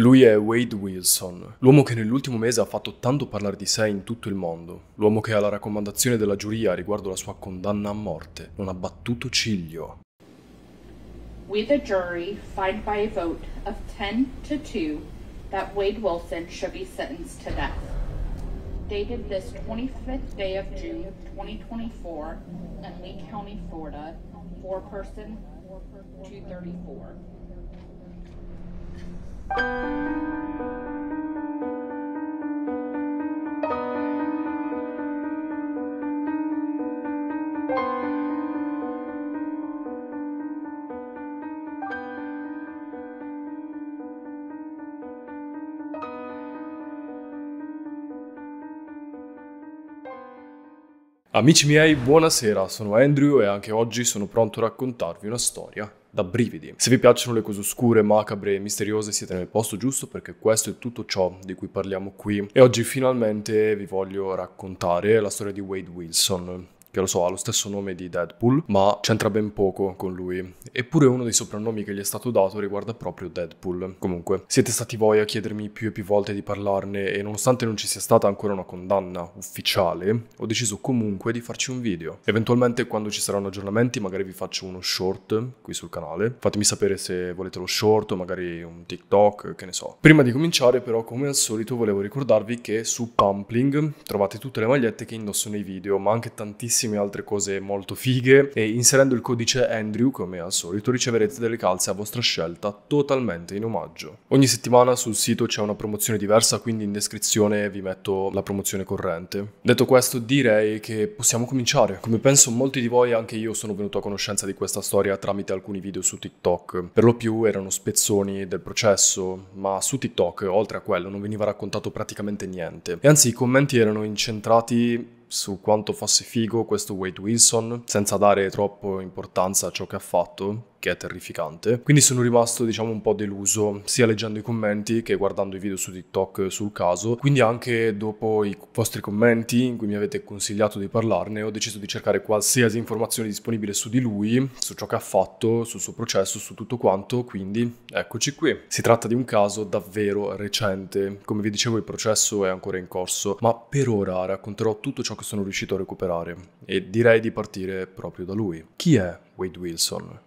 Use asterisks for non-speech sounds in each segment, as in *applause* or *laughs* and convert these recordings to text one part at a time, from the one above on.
Lui è Wade Wilson, l'uomo che nell'ultimo mese ha fatto tanto parlare di sé in tutto il mondo, l'uomo che alla raccomandazione della giuria riguardo la sua condanna a morte non ha battuto ciglio. We the jury find by a vote of 10 to 2 that Wade Wilson should be sentenced to death. Dated this 25th day of June 2024 in Lee County, Florida, 4 person 234. Amici miei, buonasera, sono Andrew e anche oggi sono pronto a raccontarvi una storia da brividi. Se vi piacciono le cose oscure, macabre e misteriose siete nel posto giusto perché questo è tutto ciò di cui parliamo qui e oggi finalmente vi voglio raccontare la storia di Wade Wilson che lo so, ha lo stesso nome di Deadpool, ma c'entra ben poco con lui. Eppure uno dei soprannomi che gli è stato dato riguarda proprio Deadpool. Comunque, siete stati voi a chiedermi più e più volte di parlarne e nonostante non ci sia stata ancora una condanna ufficiale, ho deciso comunque di farci un video. Eventualmente quando ci saranno aggiornamenti magari vi faccio uno short qui sul canale. Fatemi sapere se volete lo short o magari un TikTok, che ne so. Prima di cominciare però come al solito volevo ricordarvi che su Pumpling trovate tutte le magliette che indosso nei video, ma anche tantissime tantissime altre cose molto fighe e inserendo il codice Andrew come al solito riceverete delle calze a vostra scelta totalmente in omaggio. Ogni settimana sul sito c'è una promozione diversa quindi in descrizione vi metto la promozione corrente. Detto questo direi che possiamo cominciare. Come penso molti di voi anche io sono venuto a conoscenza di questa storia tramite alcuni video su TikTok. Per lo più erano spezzoni del processo ma su TikTok oltre a quello non veniva raccontato praticamente niente e anzi i commenti erano incentrati su quanto fosse figo questo Wade Wilson, senza dare troppo importanza a ciò che ha fatto, che è terrificante. Quindi sono rimasto diciamo un po' deluso sia leggendo i commenti che guardando i video su TikTok sul caso. Quindi anche dopo i vostri commenti in cui mi avete consigliato di parlarne ho deciso di cercare qualsiasi informazione disponibile su di lui, su ciò che ha fatto, sul suo processo, su tutto quanto. Quindi eccoci qui. Si tratta di un caso davvero recente. Come vi dicevo il processo è ancora in corso, ma per ora racconterò tutto ciò che sono riuscito a recuperare e direi di partire proprio da lui. Chi è Wade Wilson?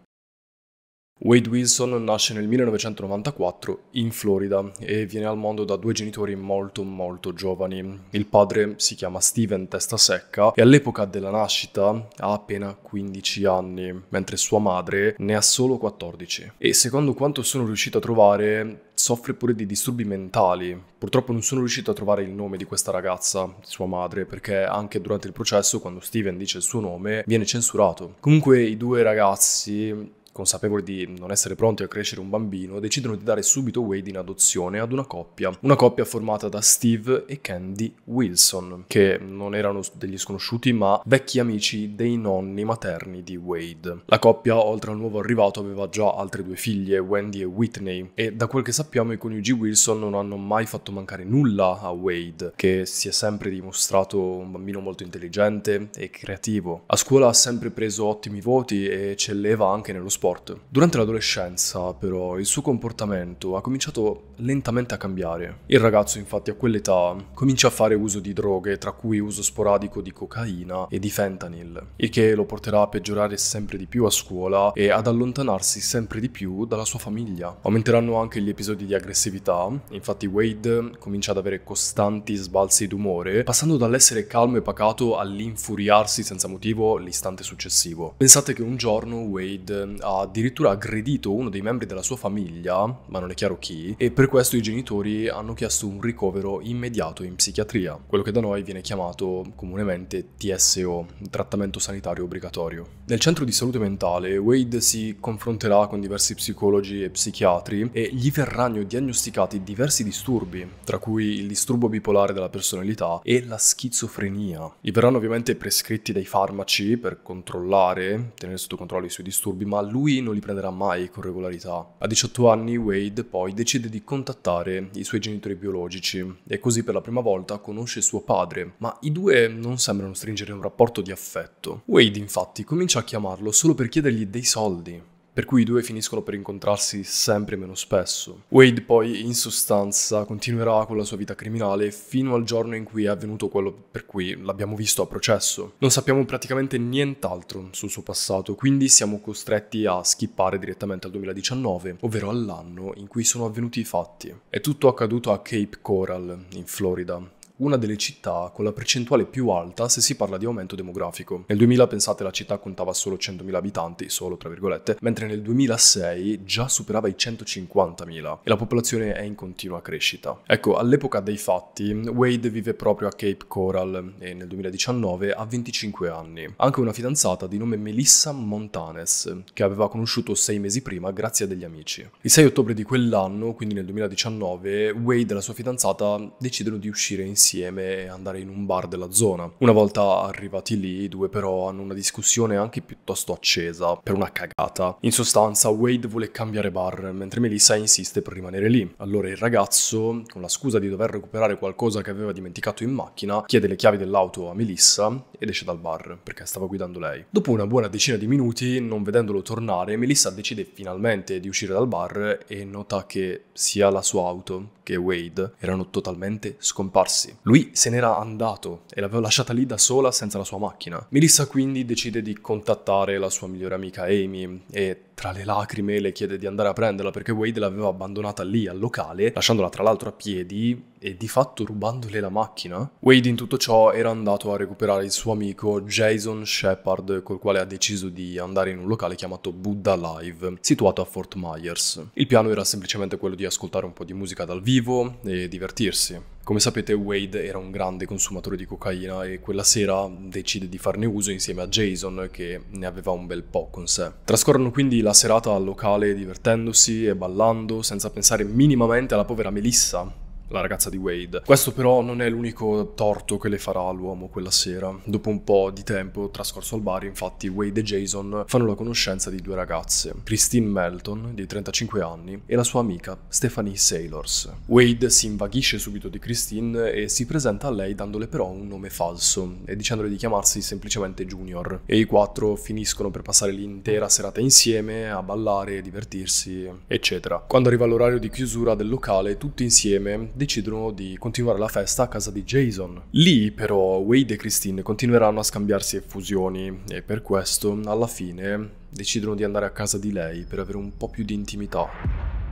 Wade Wilson nasce nel 1994 in Florida e viene al mondo da due genitori molto molto giovani. Il padre si chiama Steven Testa Secca e all'epoca della nascita ha appena 15 anni, mentre sua madre ne ha solo 14. E secondo quanto sono riuscito a trovare, soffre pure di disturbi mentali. Purtroppo non sono riuscito a trovare il nome di questa ragazza, sua madre, perché anche durante il processo, quando Steven dice il suo nome, viene censurato. Comunque i due ragazzi consapevoli di non essere pronti a crescere un bambino, decidono di dare subito Wade in adozione ad una coppia, una coppia formata da Steve e Candy Wilson, che non erano degli sconosciuti ma vecchi amici dei nonni materni di Wade. La coppia, oltre al nuovo arrivato, aveva già altre due figlie, Wendy e Whitney, e da quel che sappiamo i coniugi Wilson non hanno mai fatto mancare nulla a Wade, che si è sempre dimostrato un bambino molto intelligente e creativo. A scuola ha sempre preso ottimi voti e eccelleva anche nello sport sport. Durante l'adolescenza, però, il suo comportamento ha cominciato lentamente a cambiare. Il ragazzo infatti a quell'età comincia a fare uso di droghe, tra cui uso sporadico di cocaina e di fentanyl, il che lo porterà a peggiorare sempre di più a scuola e ad allontanarsi sempre di più dalla sua famiglia. Aumenteranno anche gli episodi di aggressività, infatti Wade comincia ad avere costanti sbalzi d'umore, passando dall'essere calmo e pacato all'infuriarsi senza motivo l'istante successivo. Pensate che un giorno Wade ha addirittura aggredito uno dei membri della sua famiglia, ma non è chiaro chi, e per per questo i genitori hanno chiesto un ricovero immediato in psichiatria, quello che da noi viene chiamato comunemente TSO, trattamento sanitario obbligatorio. Nel centro di salute mentale Wade si confronterà con diversi psicologi e psichiatri e gli verranno diagnosticati diversi disturbi, tra cui il disturbo bipolare della personalità e la schizofrenia. Gli verranno ovviamente prescritti dei farmaci per controllare, tenere sotto controllo i suoi disturbi, ma lui non li prenderà mai con regolarità. A 18 anni Wade poi decide di continuare contattare i suoi genitori biologici e così per la prima volta conosce suo padre, ma i due non sembrano stringere un rapporto di affetto. Wade infatti comincia a chiamarlo solo per chiedergli dei soldi per cui i due finiscono per incontrarsi sempre meno spesso. Wade poi in sostanza continuerà con la sua vita criminale fino al giorno in cui è avvenuto quello per cui l'abbiamo visto a processo. Non sappiamo praticamente nient'altro sul suo passato, quindi siamo costretti a skippare direttamente al 2019, ovvero all'anno in cui sono avvenuti i fatti. È tutto accaduto a Cape Coral, in Florida, una delle città con la percentuale più alta se si parla di aumento demografico. Nel 2000, pensate, la città contava solo 100.000 abitanti, solo tra virgolette, mentre nel 2006 già superava i 150.000 e la popolazione è in continua crescita. Ecco, all'epoca dei fatti, Wade vive proprio a Cape Coral e nel 2019 ha 25 anni. Ha anche una fidanzata di nome Melissa Montanes, che aveva conosciuto sei mesi prima grazie a degli amici. Il 6 ottobre di quell'anno, quindi nel 2019, Wade e la sua fidanzata decidono di uscire insieme insieme e andare in un bar della zona. Una volta arrivati lì, i due però hanno una discussione anche piuttosto accesa per una cagata. In sostanza, Wade vuole cambiare bar, mentre Melissa insiste per rimanere lì. Allora il ragazzo, con la scusa di dover recuperare qualcosa che aveva dimenticato in macchina, chiede le chiavi dell'auto a Melissa ed esce dal bar perché stava guidando lei. Dopo una buona decina di minuti, non vedendolo tornare, Melissa decide finalmente di uscire dal bar e nota che sia la sua auto che Wade erano totalmente scomparsi. Lui se n'era andato e l'aveva lasciata lì da sola senza la sua macchina. Melissa quindi decide di contattare la sua migliore amica Amy e tra le lacrime le chiede di andare a prenderla perché Wade l'aveva abbandonata lì al locale, lasciandola tra l'altro a piedi e di fatto rubandole la macchina. Wade in tutto ciò era andato a recuperare il suo amico Jason Shepard col quale ha deciso di andare in un locale chiamato Buddha Live, situato a Fort Myers. Il piano era semplicemente quello di ascoltare un po' di musica dal vivo e divertirsi. Come sapete Wade era un grande consumatore di cocaina e quella sera decide di farne uso insieme a Jason che ne aveva un bel po' con sé. Trascorrono quindi la serata al locale divertendosi e ballando senza pensare minimamente alla povera Melissa la ragazza di Wade. Questo però non è l'unico torto che le farà l'uomo quella sera. Dopo un po' di tempo trascorso al bar, infatti, Wade e Jason fanno la conoscenza di due ragazze, Christine Melton, di 35 anni, e la sua amica Stephanie Sailors. Wade si invaghisce subito di Christine e si presenta a lei dandole però un nome falso e dicendole di chiamarsi semplicemente Junior. E i quattro finiscono per passare l'intera serata insieme a ballare, divertirsi, eccetera. Quando arriva l'orario di chiusura del locale, tutti insieme decidono di continuare la festa a casa di Jason. Lì però Wade e Christine continueranno a scambiarsi effusioni e per questo alla fine decidono di andare a casa di lei per avere un po' più di intimità.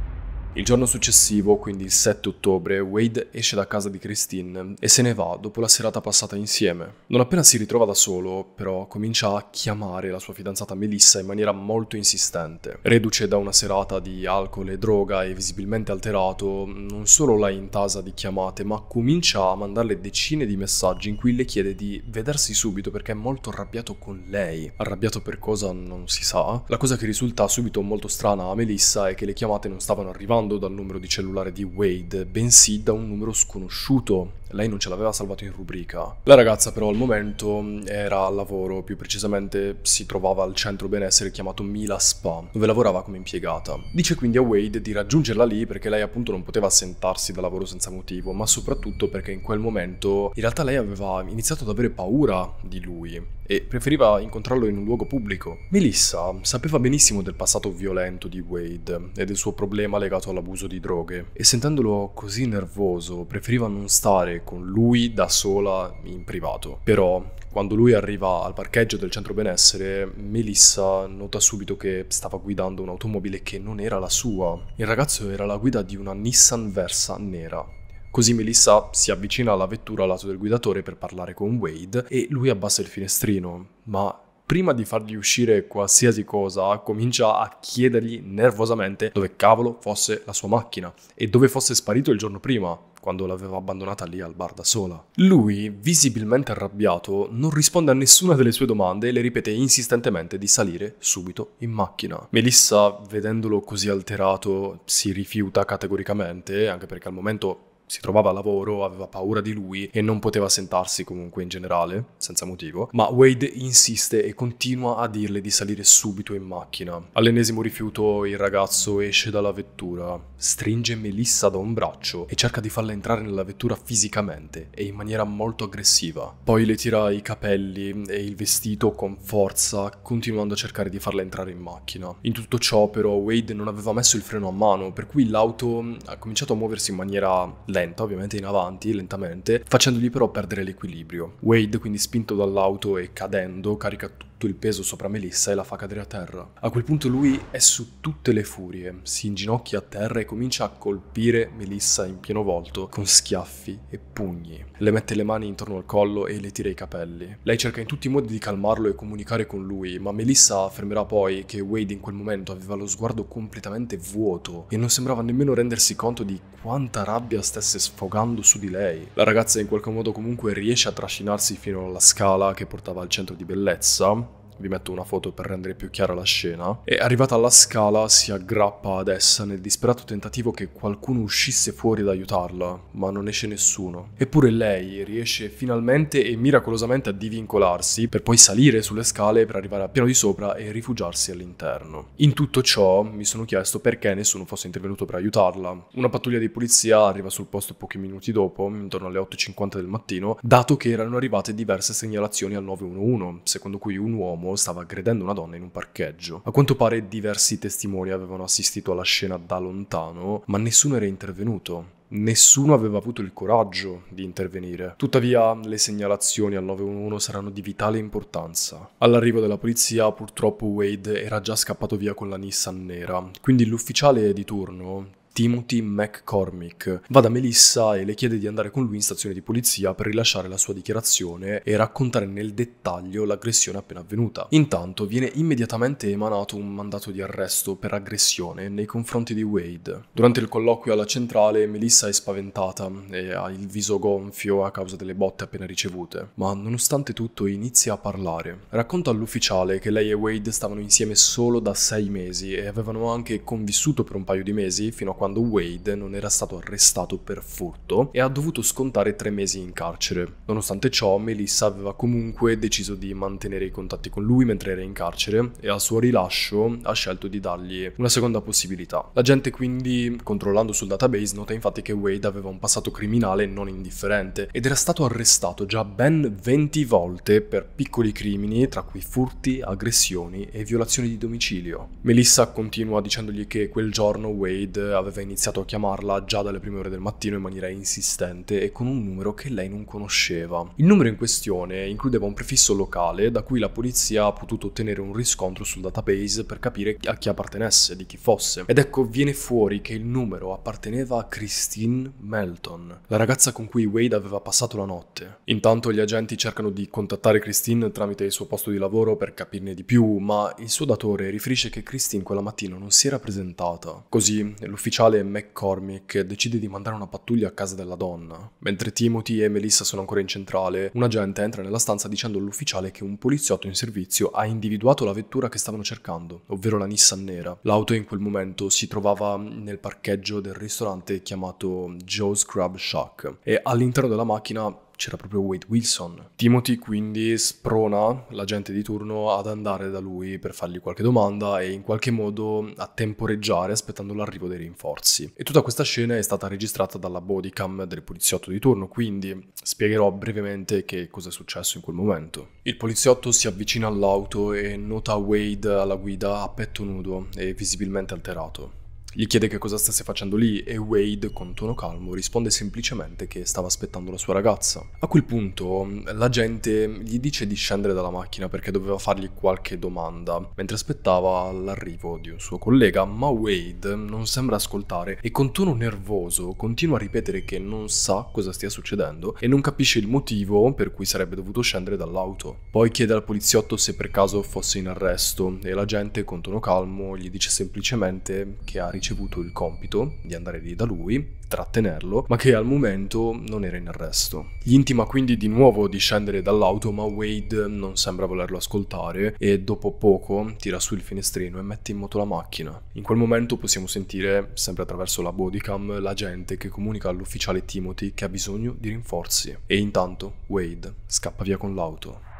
Il giorno successivo, quindi il 7 ottobre, Wade esce da casa di Christine e se ne va dopo la serata passata insieme. Non appena si ritrova da solo, però, comincia a chiamare la sua fidanzata Melissa in maniera molto insistente. Reduce da una serata di alcol e droga e visibilmente alterato, non solo la intasa di chiamate, ma comincia a mandarle decine di messaggi in cui le chiede di vedersi subito perché è molto arrabbiato con lei. Arrabbiato per cosa non si sa. La cosa che risulta subito molto strana a Melissa è che le chiamate non stavano arrivando derivato dal numero di cellulare di Wade, bensì da un numero sconosciuto lei non ce l'aveva salvato in rubrica. La ragazza però al momento mm, era al lavoro, più precisamente si trovava al centro benessere chiamato Mila Spa, dove lavorava come impiegata. Dice quindi a Wade di raggiungerla lì perché lei appunto non poteva assentarsi da lavoro senza motivo, ma soprattutto perché in quel momento in realtà lei aveva iniziato ad avere paura di lui e preferiva incontrarlo in un luogo pubblico. Melissa sapeva benissimo del passato violento di Wade e del suo problema legato all'abuso di droghe e sentendolo così nervoso preferiva non stare con lui da sola in privato. Però quando lui arriva al parcheggio del centro benessere, Melissa nota subito che stava guidando un'automobile che non era la sua. Il ragazzo era la guida di una Nissan Versa nera. Così Melissa si avvicina alla vettura al lato del guidatore per parlare con Wade e lui abbassa il finestrino, ma prima di fargli uscire qualsiasi cosa, comincia a chiedergli nervosamente dove cavolo fosse la sua macchina e dove fosse sparito il giorno prima, quando l'aveva abbandonata lì al bar da sola. Lui, visibilmente arrabbiato, non risponde a nessuna delle sue domande e le ripete insistentemente di salire subito in macchina. Melissa, vedendolo così alterato, si rifiuta categoricamente, anche perché al momento si trovava a lavoro, aveva paura di lui e non poteva sentarsi comunque in generale, senza motivo, ma Wade insiste e continua a dirle di salire subito in macchina. All'ennesimo rifiuto il ragazzo esce dalla vettura, stringe Melissa da un braccio e cerca di farla entrare nella vettura fisicamente e in maniera molto aggressiva. Poi le tira i capelli e il vestito con forza, continuando a cercare di farla entrare in macchina. In tutto ciò però Wade non aveva messo il freno a mano, per cui l'auto ha cominciato a muoversi in maniera lenta ovviamente in avanti, lentamente, facendogli però perdere l'equilibrio. Wade quindi spinto dall'auto e cadendo carica tutto tutto il peso sopra Melissa e la fa cadere a terra. A quel punto lui è su tutte le furie, si inginocchia a terra e comincia a colpire Melissa in pieno volto con schiaffi e pugni. Le mette le mani intorno al collo e le tira i capelli. Lei cerca in tutti i modi di calmarlo e comunicare con lui, ma Melissa affermerà poi che Wade in quel momento aveva lo sguardo completamente vuoto e non sembrava nemmeno rendersi conto di quanta rabbia stesse sfogando su di lei. La ragazza in qualche modo comunque riesce a trascinarsi fino alla scala che portava al centro di bellezza vi metto una foto per rendere più chiara la scena, e arrivata alla scala si aggrappa ad essa nel disperato tentativo che qualcuno uscisse fuori ad aiutarla, ma non esce nessuno. Eppure lei riesce finalmente e miracolosamente a divincolarsi per poi salire sulle scale per arrivare al piano di sopra e rifugiarsi all'interno. In tutto ciò mi sono chiesto perché nessuno fosse intervenuto per aiutarla. Una pattuglia di polizia arriva sul posto pochi minuti dopo, intorno alle 8.50 del mattino, dato che erano arrivate diverse segnalazioni al 911, secondo cui un uomo uomo stava aggredendo una donna in un parcheggio. A quanto pare diversi testimoni avevano assistito alla scena da lontano, ma nessuno era intervenuto. Nessuno aveva avuto il coraggio di intervenire. Tuttavia, le segnalazioni al 911 saranno di vitale importanza. All'arrivo della polizia, purtroppo Wade era già scappato via con la Nissan nera, quindi l'ufficiale di turno Timothy McCormick. Va da Melissa e le chiede di andare con lui in stazione di polizia per rilasciare la sua dichiarazione e raccontare nel dettaglio l'aggressione appena avvenuta. Intanto viene immediatamente emanato un mandato di arresto per aggressione nei confronti di Wade. Durante il colloquio alla centrale Melissa è spaventata e ha il viso gonfio a causa delle botte appena ricevute, ma nonostante tutto inizia a parlare. Racconta all'ufficiale che lei e Wade stavano insieme solo da sei mesi e avevano anche convissuto per un paio di mesi fino a quando quando Wade non era stato arrestato per furto e ha dovuto scontare tre mesi in carcere. Nonostante ciò, Melissa aveva comunque deciso di mantenere i contatti con lui mentre era in carcere e al suo rilascio ha scelto di dargli una seconda possibilità. La gente quindi, controllando sul database, nota infatti che Wade aveva un passato criminale non indifferente ed era stato arrestato già ben 20 volte per piccoli crimini, tra cui furti, aggressioni e violazioni di domicilio. Melissa continua dicendogli che quel giorno Wade aveva aveva iniziato a chiamarla già dalle prime ore del mattino in maniera insistente e con un numero che lei non conosceva. Il numero in questione includeva un prefisso locale da cui la polizia ha potuto ottenere un riscontro sul database per capire a chi appartenesse, di chi fosse. Ed ecco, viene fuori che il numero apparteneva a Christine Melton, la ragazza con cui Wade aveva passato la notte. Intanto gli agenti cercano di contattare Christine tramite il suo posto di lavoro per capirne di più, ma il suo datore riferisce che Christine quella mattina non si era presentata. Così l'ufficiale tale McCormick decide di mandare una pattuglia a casa della donna. Mentre Timothy e Melissa sono ancora in centrale, un agente entra nella stanza dicendo all'ufficiale che un poliziotto in servizio ha individuato la vettura che stavano cercando, ovvero la Nissan nera. L'auto in quel momento si trovava nel parcheggio del ristorante chiamato Joe's Crab Shack e all'interno della macchina c'era proprio Wade Wilson. Timothy quindi sprona l'agente di turno ad andare da lui per fargli qualche domanda e in qualche modo a temporeggiare aspettando l'arrivo dei rinforzi. E tutta questa scena è stata registrata dalla bodycam del poliziotto di turno, quindi spiegherò brevemente che cosa è successo in quel momento. Il poliziotto si avvicina all'auto e nota Wade alla guida a petto nudo e visibilmente alterato. Gli chiede che cosa stesse facendo lì e Wade, con tono calmo, risponde semplicemente che stava aspettando la sua ragazza. A quel punto mm, l'agente gli dice di scendere dalla macchina perché doveva fargli qualche domanda, mentre aspettava l'arrivo di un suo collega, ma Wade non sembra ascoltare e con tono nervoso continua a ripetere che non sa cosa stia succedendo e non capisce il motivo per cui sarebbe dovuto scendere dall'auto. Poi chiede al poliziotto se per caso fosse in arresto e l'agente con tono calmo gli dice semplicemente che ha ricevuto ricevuto il compito di andare lì da lui, trattenerlo, ma che al momento non era in arresto. Gli intima quindi di nuovo di scendere dall'auto, ma Wade non sembra volerlo ascoltare e dopo poco tira su il finestrino e mette in moto la macchina. In quel momento possiamo sentire, sempre attraverso la bodycam, la gente che comunica all'ufficiale Timothy che ha bisogno di rinforzi. E intanto Wade scappa via con l'auto.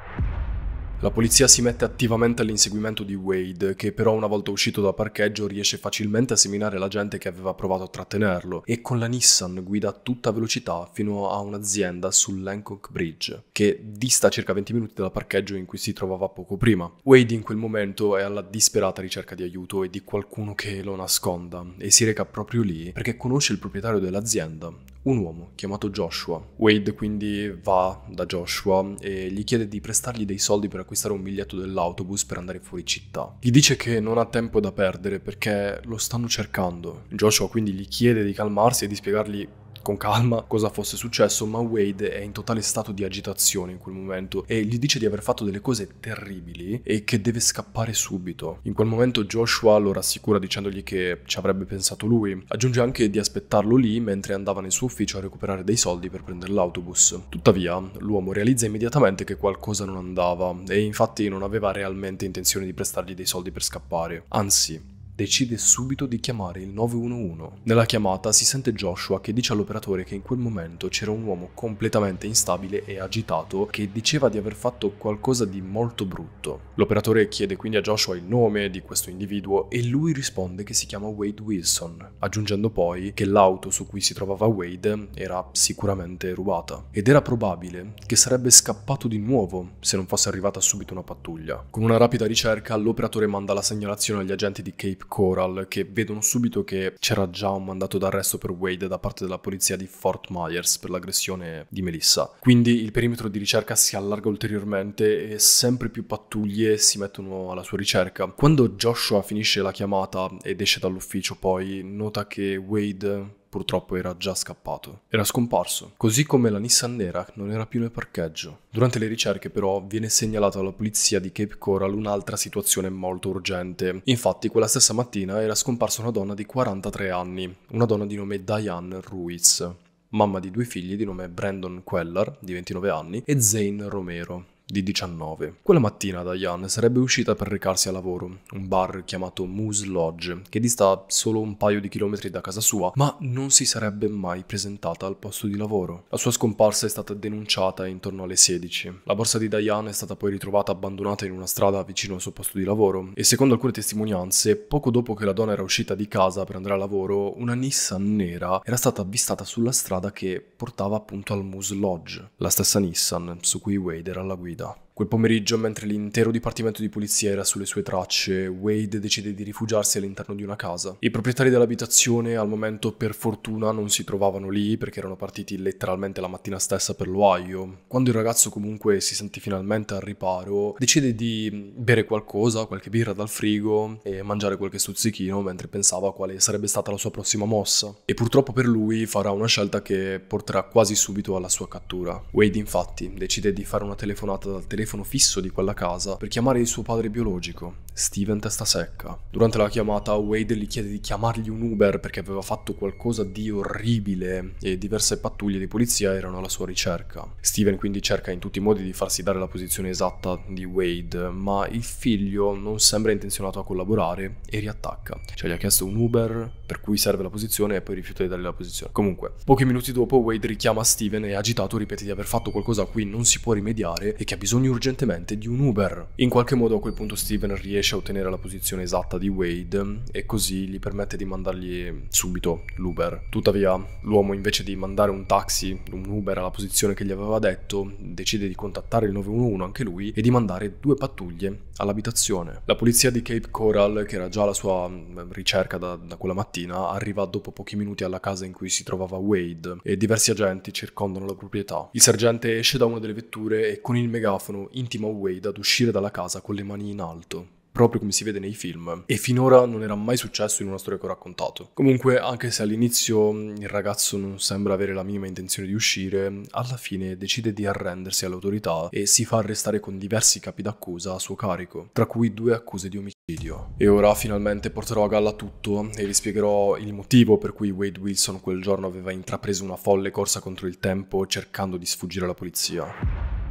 La polizia si mette attivamente all'inseguimento di Wade, che però una volta uscito da parcheggio riesce facilmente a seminare la gente che aveva provato a trattenerlo e con la Nissan guida a tutta velocità fino a un'azienda sull'Hancock Bridge, che dista circa 20 minuti dal parcheggio in cui si trovava poco prima. Wade in quel momento è alla disperata ricerca di aiuto e di qualcuno che lo nasconda e si reca proprio lì perché conosce il proprietario dell'azienda, un uomo chiamato Joshua. Wade quindi va da Joshua e gli chiede di prestargli dei soldi per acquistare un biglietto dell'autobus per andare fuori città. Gli dice che non ha tempo da perdere perché lo stanno cercando. Joshua quindi gli chiede di calmarsi e di spiegargli con calma cosa fosse successo, ma Wade è in totale stato di agitazione in quel momento e gli dice di aver fatto delle cose terribili e che deve scappare subito. In quel momento Joshua lo rassicura dicendogli che ci avrebbe pensato lui. Aggiunge anche di aspettarlo lì mentre andava nel suo ufficio a recuperare dei soldi per prendere l'autobus. Tuttavia, l'uomo realizza immediatamente che qualcosa non andava e infatti non aveva realmente intenzione di prestargli dei soldi per scappare. Anzi, decide subito di chiamare il 911. Nella chiamata si sente Joshua che dice all'operatore che in quel momento c'era un uomo completamente instabile e agitato che diceva di aver fatto qualcosa di molto brutto. L'operatore chiede quindi a Joshua il nome di questo individuo e lui risponde che si chiama Wade Wilson, aggiungendo poi che l'auto su cui si trovava Wade era sicuramente rubata ed era probabile che sarebbe scappato di nuovo se non fosse arrivata subito una pattuglia. Con una rapida ricerca l'operatore manda la segnalazione agli agenti di Cape Coral che vedono subito che c'era già un mandato d'arresto per Wade da parte della polizia di Fort Myers per l'aggressione di Melissa. Quindi il perimetro di ricerca si allarga ulteriormente e sempre più pattuglie si mettono alla sua ricerca. Quando Joshua finisce la chiamata ed esce dall'ufficio poi nota che Wade purtroppo era già scappato. Era scomparso, così come la Nissan nera non era più nel parcheggio. Durante le ricerche però viene segnalata alla polizia di Cape Coral un'altra situazione molto urgente. Infatti quella stessa mattina era scomparsa una donna di 43 anni, una donna di nome Diane Ruiz mamma di due figli di nome Brandon Queller, di 29 anni, e Zane Romero, di 19. Quella mattina Diane sarebbe uscita per recarsi a lavoro, un bar chiamato Moose Lodge, che dista solo un paio di chilometri da casa sua, ma non si sarebbe mai presentata al posto di lavoro. La sua scomparsa è stata denunciata intorno alle 16. La borsa di Diane è stata poi ritrovata abbandonata in una strada vicino al suo posto di lavoro e secondo alcune testimonianze, poco dopo che la donna era uscita di casa per andare a lavoro, una Nissan nera era stata avvistata sulla strada che portava appunto al Moose Lodge, la stessa Nissan su cui Wade era alla guida. idag. Quel pomeriggio, mentre l'intero dipartimento di polizia era sulle sue tracce, Wade decide di rifugiarsi all'interno di una casa. I proprietari dell'abitazione al momento per fortuna non si trovavano lì perché erano partiti letteralmente la mattina stessa per l'Ohio. Quando il ragazzo comunque si sente finalmente al riparo, decide di bere qualcosa, qualche birra dal frigo e mangiare qualche stuzzichino mentre pensava quale sarebbe stata la sua prossima mossa. E purtroppo per lui farà una scelta che porterà quasi subito alla sua cattura. Wade infatti decide di fare una telefonata dal telefono telefono fisso di quella casa per chiamare il suo padre biologico, Steven Testasecca. Durante la chiamata Wade gli chiede di chiamargli un Uber perché aveva fatto qualcosa di orribile e diverse pattuglie di polizia erano alla sua ricerca. Steven quindi cerca in tutti i modi di farsi dare la posizione esatta di Wade, ma il figlio non sembra intenzionato a collaborare e riattacca. Cioè gli ha chiesto un Uber per cui serve la posizione e poi rifiuta di dargli la posizione. Comunque, pochi minuti dopo Wade richiama Steven e agitato ripete di aver fatto qualcosa a cui non si può rimediare e che ha bisogno urgentemente di un Uber. In qualche modo a quel punto Steven riesce a ottenere la posizione esatta di Wade e così gli permette di mandargli subito l'Uber. Tuttavia, l'uomo invece di mandare un taxi, un Uber alla posizione che gli aveva detto, decide di contattare il 911 anche lui e di mandare due pattuglie all'abitazione. La polizia di Cape Coral, che era già alla sua mm, ricerca da, da quella mattina, mattina arriva dopo pochi minuti alla casa in cui si trovava Wade e diversi agenti circondano la proprietà. Il sergente esce da una delle vetture e con il megafono intima Wade ad uscire dalla casa con le mani in alto proprio come si vede nei film, e finora non era mai successo in una storia che ho raccontato. Comunque, anche se all'inizio mm, il ragazzo non sembra avere la minima intenzione di uscire, alla fine decide di arrendersi all'autorità e si fa arrestare con diversi capi d'accusa a suo carico, tra cui due accuse di omicidio. E ora finalmente porterò a galla tutto e vi spiegherò il motivo per cui Wade Wilson quel giorno aveva intrapreso una folle corsa contro il tempo cercando di sfuggire alla polizia.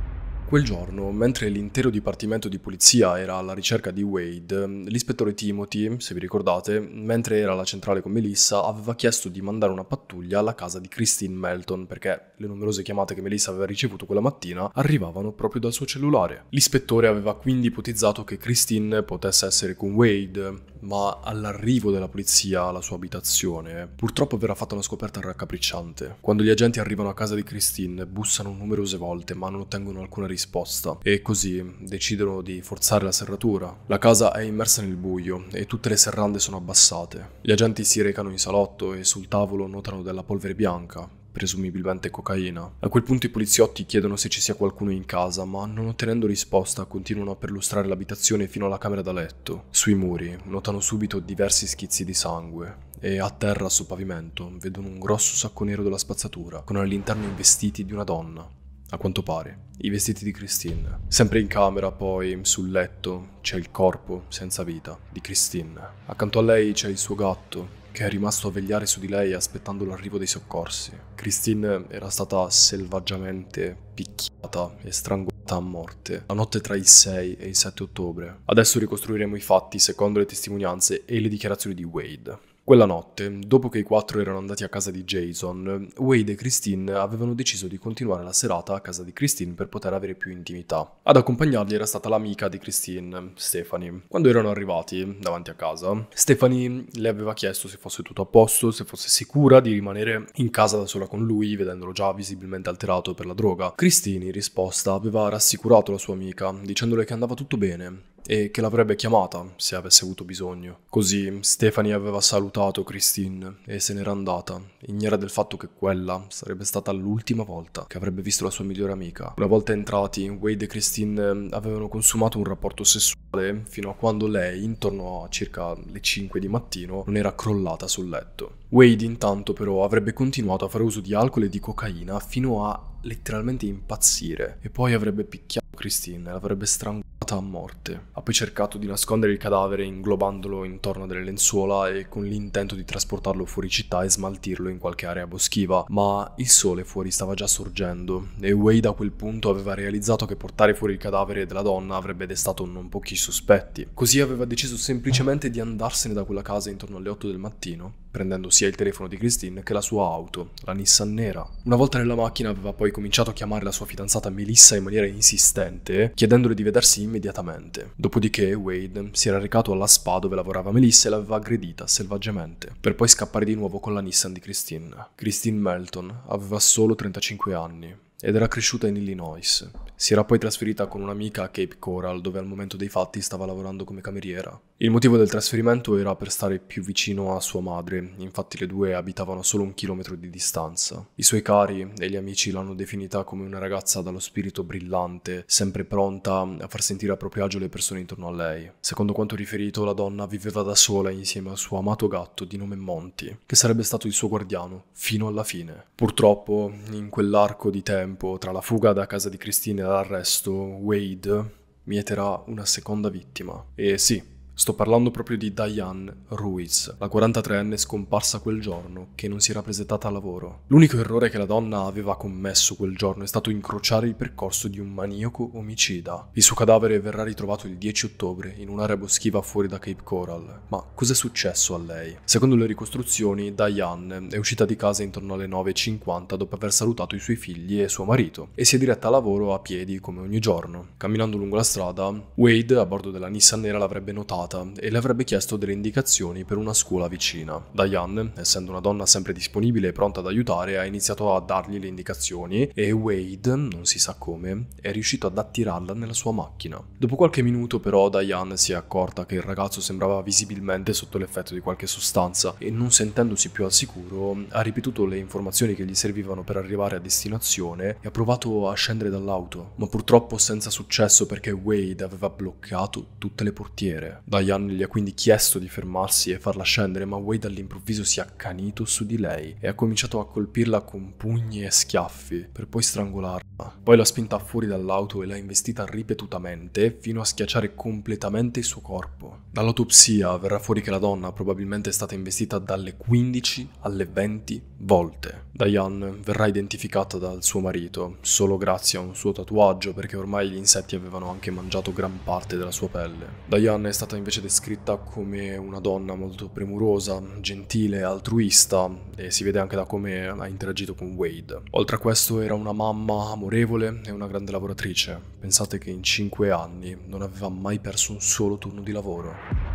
Quel giorno, mentre l'intero dipartimento di polizia era alla ricerca di Wade, l'ispettore Timothy, se vi ricordate, mentre era alla centrale con Melissa, aveva chiesto di mandare una pattuglia alla casa di Christine Melton perché le numerose chiamate che Melissa aveva ricevuto quella mattina arrivavano proprio dal suo cellulare. L'ispettore aveva quindi ipotizzato che Christine potesse essere con Wade, ma all'arrivo della polizia alla sua abitazione, purtroppo verrà fatta una scoperta raccapricciante. Quando gli agenti arrivano a casa di Christine, bussano numerose volte ma non ottengono alcuna risposta risposta e così decidono di forzare la serratura. La casa è immersa nel buio e tutte le serrande sono abbassate. Gli agenti si recano in salotto e sul tavolo notano della polvere bianca, presumibilmente cocaina. A quel punto i poliziotti chiedono se ci sia qualcuno in casa, ma non ottenendo risposta continuano a perlustrare l'abitazione fino alla camera da letto. Sui muri notano subito diversi schizzi di sangue e a terra sul pavimento vedono un grosso sacco nero della spazzatura con all'interno i vestiti di una donna a quanto pare, i vestiti di Christine. Sempre in camera, poi, sul letto, c'è il corpo senza vita di Christine. Accanto a lei c'è il suo gatto, che è rimasto a vegliare su di lei aspettando l'arrivo dei soccorsi. Christine era stata selvaggiamente picchiata e strangolata a morte la notte tra il 6 e il 7 ottobre. Adesso ricostruiremo i fatti secondo le testimonianze e le dichiarazioni di Wade. Quella notte, dopo che i quattro erano andati a casa di Jason, Wade e Christine avevano deciso di continuare la serata a casa di Christine per poter avere più intimità. Ad accompagnarli era stata l'amica di Christine, Stephanie. Quando erano arrivati davanti a casa, Stephanie le aveva chiesto se fosse tutto a posto, se fosse sicura di rimanere in casa da sola con lui, vedendolo già visibilmente alterato per la droga. Christine, in risposta, aveva rassicurato la sua amica, dicendole che andava tutto bene e che l'avrebbe chiamata se avesse avuto bisogno. Così Stephanie aveva salutato Christine e se n'era andata, ignara del fatto che quella sarebbe stata l'ultima volta che avrebbe visto la sua migliore amica. Una volta entrati, Wade e Christine avevano consumato un rapporto sessuale fino a quando lei, intorno a circa le 5 di mattino, non era crollata sul letto. Wade intanto però avrebbe continuato a fare uso di alcol e di cocaina fino a letteralmente impazzire e poi avrebbe picchiato Christine l'avrebbe strangolata a morte. Ha poi cercato di nascondere il cadavere inglobandolo intorno a delle lenzuola e con l'intento di trasportarlo fuori città e smaltirlo in qualche area boschiva, ma il sole fuori stava già sorgendo e Wade a quel punto aveva realizzato che portare fuori il cadavere della donna avrebbe destato non pochi sospetti. Così aveva deciso semplicemente di andarsene da quella casa intorno alle 8 del mattino prendendo sia il telefono di Christine che la sua auto, la Nissan nera. Una volta nella macchina aveva poi cominciato a chiamare la sua fidanzata Melissa in maniera insistente, chiedendole di vedersi immediatamente. Dopodiché Wade si era recato alla spa dove lavorava Melissa e l'aveva aggredita selvaggiamente, per poi scappare di nuovo con la Nissan di Christine. Christine Melton aveva solo 35 anni ed era cresciuta in Illinois. Si era poi trasferita con un'amica a Cape Coral dove al momento dei fatti stava lavorando come cameriera. Il motivo del trasferimento era per stare più vicino a sua madre, infatti le due abitavano solo un chilometro di distanza. I suoi cari e gli amici l'hanno definita come una ragazza dallo spirito brillante, sempre pronta a far sentire a proprio agio le persone intorno a lei. Secondo quanto riferito, la donna viveva da sola insieme al suo amato gatto di nome Monty, che sarebbe stato il suo guardiano fino alla fine. Purtroppo, in quell'arco di tempo, tra la fuga da casa di Christine e l'arresto, Wade mieterà una seconda vittima. E sì, Sto parlando proprio di Diane Ruiz, la 43enne scomparsa quel giorno che non si era presentata a lavoro. L'unico errore che la donna aveva commesso quel giorno è stato incrociare il percorso di un maniaco omicida. Il suo cadavere verrà ritrovato il 10 ottobre in un'area boschiva fuori da Cape Coral. Ma cos'è successo a lei? Secondo le ricostruzioni, Diane è uscita di casa intorno alle 9.50 dopo aver salutato i suoi figli e suo marito e si è diretta a lavoro a piedi come ogni giorno. Camminando lungo la strada, Wade, a bordo della Nissan nera, l'avrebbe notato preoccupata e le avrebbe chiesto delle indicazioni per una scuola vicina. Diane, essendo una donna sempre disponibile e pronta ad aiutare, ha iniziato a dargli le indicazioni e Wade, non si sa come, è riuscito ad attirarla nella sua macchina. Dopo qualche minuto però Diane si è accorta che il ragazzo sembrava visibilmente sotto l'effetto di qualche sostanza e non sentendosi più al sicuro ha ripetuto le informazioni che gli servivano per arrivare a destinazione e ha provato a scendere dall'auto, ma purtroppo senza successo perché Wade aveva bloccato tutte le portiere. Diane gli ha quindi chiesto di fermarsi e farla scendere, ma Wade all'improvviso si è accanito su di lei e ha cominciato a colpirla con pugni e schiaffi, per poi strangolarla. Poi l'ha spinta fuori dall'auto e l'ha investita ripetutamente fino a schiacciare completamente il suo corpo. Dall'autopsia verrà fuori che la donna probabilmente è stata investita dalle 15 alle 20 volte. Diane verrà identificata dal suo marito solo grazie a un suo tatuaggio perché ormai gli insetti avevano anche mangiato gran parte della sua pelle. Diane è stata invece descritta come una donna molto premurosa, gentile, altruista e si vede anche da come ha interagito con Wade. Oltre a questo era una mamma amorevole e una grande lavoratrice. Pensate che in 5 anni non aveva mai perso un solo turno di lavoro.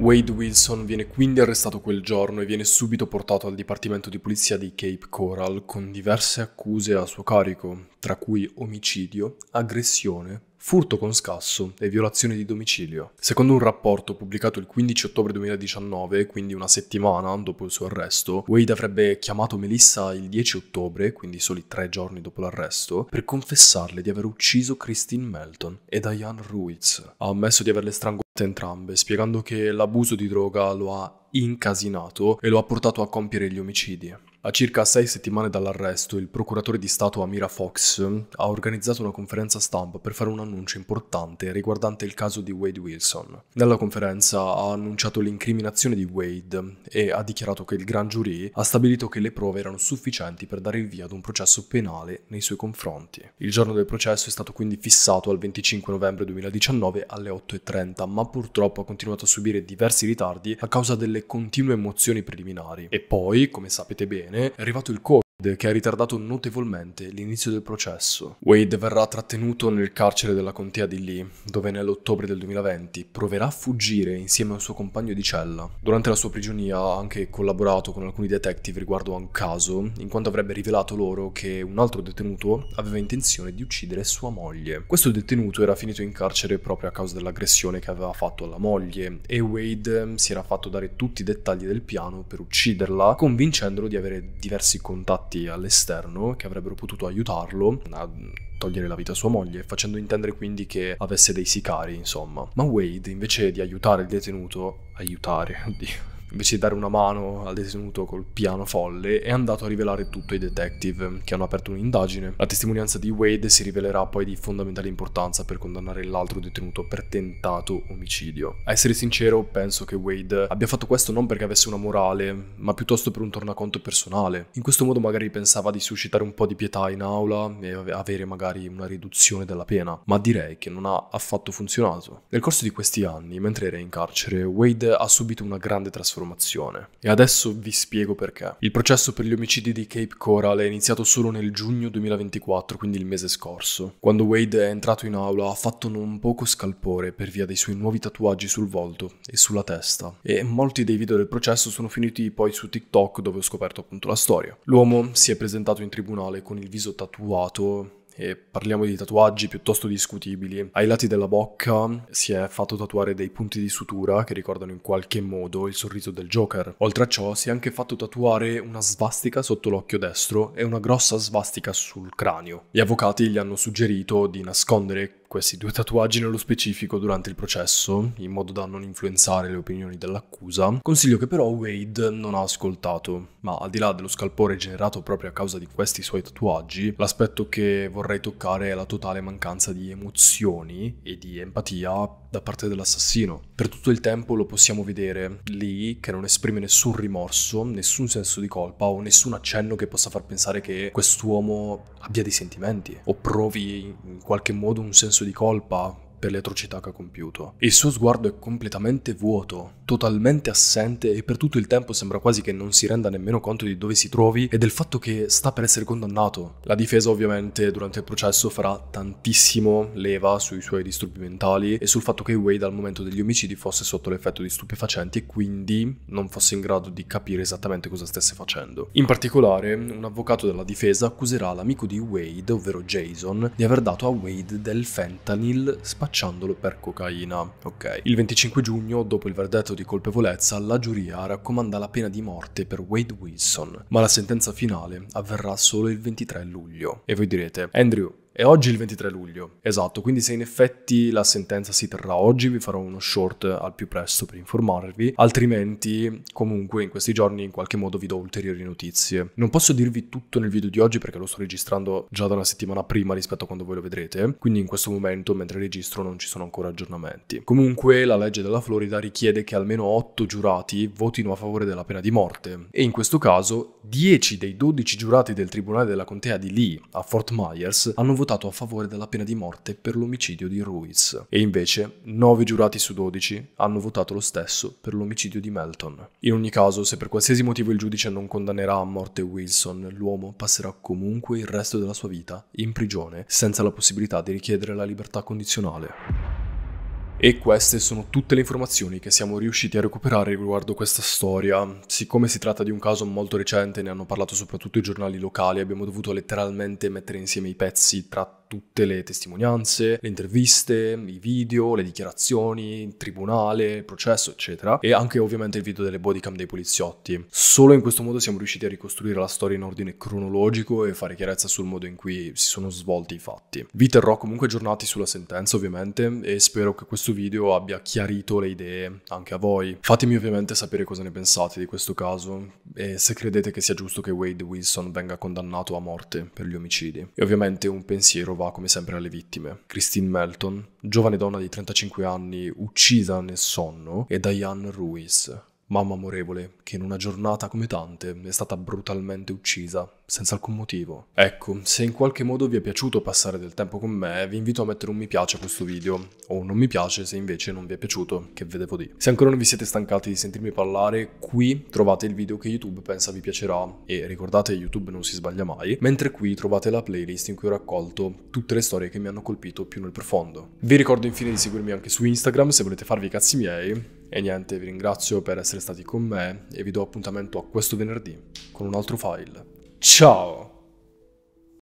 Wade Wilson viene quindi arrestato quel giorno e viene subito portato al Dipartimento di Polizia di Cape Coral con diverse accuse a suo carico, tra cui omicidio, aggressione, furto con scasso e violazione di domicilio. Secondo un rapporto pubblicato il 15 ottobre 2019, quindi una settimana dopo il suo arresto, Wade avrebbe chiamato Melissa il 10 ottobre, quindi soli tre giorni dopo l'arresto, per confessarle di aver ucciso Christine Melton e Diane Ruiz. Ha ammesso di averle strangolato entrambe, spiegando che l'abuso di droga lo ha incasinato e lo ha portato a compiere gli omicidi. A circa sei settimane dall'arresto, il procuratore di Stato Amira Fox ha organizzato una conferenza stampa per fare un annuncio importante riguardante il caso di Wade Wilson. Nella conferenza ha annunciato l'incriminazione di Wade e ha dichiarato che il Gran Giurì ha stabilito che le prove erano sufficienti per dare il via ad un processo penale nei suoi confronti. Il giorno del processo è stato quindi fissato al 25 novembre 2019 alle 8.30, ma purtroppo ha continuato a subire diversi ritardi a causa delle continue mozioni preliminari. E poi, come sapete bene, bene, è arrivato il coach che ha ritardato notevolmente l'inizio del processo. Wade verrà trattenuto nel carcere della contea di Lee, dove nell'ottobre del 2020 proverà a fuggire insieme a un suo compagno di cella. Durante la sua prigionia ha anche collaborato con alcuni detective riguardo a un caso, in quanto avrebbe rivelato loro che un altro detenuto aveva intenzione di uccidere sua moglie. Questo detenuto era finito in carcere proprio a causa dell'aggressione che aveva fatto alla moglie e Wade si era fatto dare tutti i dettagli del piano per ucciderla, convincendolo di avere diversi contatti fatti all'esterno che avrebbero potuto aiutarlo a togliere la vita a sua moglie, facendo intendere quindi che avesse dei sicari, insomma. Ma Wade, invece di aiutare il detenuto, aiutare, *laughs* oddio invece di dare una mano al detenuto col piano folle, è andato a rivelare tutto ai detective, che hanno aperto un'indagine. La testimonianza di Wade si rivelerà poi di fondamentale importanza per condannare l'altro detenuto per tentato omicidio. A essere sincero, penso che Wade abbia fatto questo non perché avesse una morale, ma piuttosto per un tornaconto personale. In questo modo magari pensava di suscitare un po' di pietà in aula e avere magari una riduzione della pena, ma direi che non ha affatto funzionato. Nel corso di questi anni, mentre era in carcere, Wade ha subito una grande trasformazione trasformazione. E adesso vi spiego perché. Il processo per gli omicidi di Cape Coral è iniziato solo nel giugno 2024, quindi il mese scorso. Quando Wade è entrato in aula ha fatto non poco scalpore per via dei suoi nuovi tatuaggi sul volto e sulla testa. E molti dei video del processo sono finiti poi su TikTok dove ho scoperto appunto la storia. L'uomo si è presentato in tribunale con il viso tatuato e parliamo di tatuaggi piuttosto discutibili. Ai lati della bocca si è fatto tatuare dei punti di sutura che ricordano in qualche modo il sorriso del Joker. Oltre a ciò si è anche fatto tatuare una svastica sotto l'occhio destro e una grossa svastica sul cranio. Gli avvocati gli hanno suggerito di nascondere questi due tatuaggi nello specifico durante il processo, in modo da non influenzare le opinioni dell'accusa, consiglio che però Wade non ha ascoltato, ma al di là dello scalpore generato proprio a causa di questi suoi tatuaggi, l'aspetto che vorrei toccare è la totale mancanza di emozioni e di empatia da parte dell'assassino. Per tutto il tempo lo possiamo vedere lì che non esprime nessun rimorso, nessun senso di colpa o nessun accenno che possa far pensare che quest'uomo abbia dei sentimenti o provi in qualche modo un senso senso di colpa per le atrocità che ha compiuto. Il suo sguardo è completamente vuoto, totalmente assente e per tutto il tempo sembra quasi che non si renda nemmeno conto di dove si trovi e del fatto che sta per essere condannato. La difesa ovviamente durante il processo farà tantissimo leva sui suoi disturbi mentali e sul fatto che Wade al momento degli omicidi fosse sotto l'effetto di stupefacenti e quindi non fosse in grado di capire esattamente cosa stesse facendo. In particolare, un avvocato della difesa accuserà l'amico di Wade, ovvero Jason, di aver dato a Wade del fentanyl spacciato spacciandolo per cocaina. Ok. Il 25 giugno, dopo il verdetto di colpevolezza, la giuria raccomanda la pena di morte per Wade Wilson, ma la sentenza finale avverrà solo il 23 luglio. E voi direte, Andrew, è oggi il 23 luglio, esatto, quindi se in effetti la sentenza si terrà oggi vi farò uno short al più presto per informarvi, altrimenti comunque in questi giorni in qualche modo vi do ulteriori notizie. Non posso dirvi tutto nel video di oggi perché lo sto registrando già da una settimana prima rispetto a quando voi lo vedrete, quindi in questo momento mentre registro non ci sono ancora aggiornamenti. Comunque la legge della Florida richiede che almeno 8 giurati votino a favore della pena di morte e in questo caso 10 dei 12 giurati del Tribunale della Contea di Lee a Fort Myers hanno votato votato a favore della pena di morte per l'omicidio di Ruiz e invece 9 giurati su 12 hanno votato lo stesso per l'omicidio di Melton. In ogni caso, se per qualsiasi motivo il giudice non condannerà a morte Wilson, l'uomo passerà comunque il resto della sua vita in prigione senza la possibilità di richiedere la libertà condizionale. E queste sono tutte le informazioni che siamo riusciti a recuperare riguardo questa storia. Siccome si tratta di un caso molto recente, ne hanno parlato soprattutto i giornali locali, abbiamo dovuto letteralmente mettere insieme i pezzi tratti tutte le testimonianze, le interviste, i video, le dichiarazioni, il tribunale, il processo, eccetera, e anche ovviamente il video delle bodycam dei poliziotti. Solo in questo modo siamo riusciti a ricostruire la storia in ordine cronologico e fare chiarezza sul modo in cui si sono svolti i fatti. Vi terrò comunque aggiornati sulla sentenza, ovviamente, e spero che questo video abbia chiarito le idee anche a voi. Fatemi ovviamente sapere cosa ne pensate di questo caso e se credete che sia giusto che Wade Wilson venga condannato a morte per gli omicidi. E ovviamente un pensiero va come sempre alle vittime. Christine Melton, giovane donna di 35 anni uccisa nel sonno, e Diane Ruiz, mamma amorevole che in una giornata come tante è stata brutalmente uccisa senza alcun motivo. Ecco, se in qualche modo vi è piaciuto passare del tempo con me, vi invito a mettere un mi piace a questo video, o un non mi piace se invece non vi è piaciuto, che vedevo di. Se ancora non vi siete stancati di sentirmi parlare, qui trovate il video che YouTube pensa vi piacerà, e ricordate YouTube non si sbaglia mai, mentre qui trovate la playlist in cui ho raccolto tutte le storie che mi hanno colpito più nel profondo. Vi ricordo infine di seguirmi anche su Instagram se volete farvi i cazzi miei, e niente, vi ringrazio per essere stati con me e vi do appuntamento a questo venerdì con un altro file. Ciao.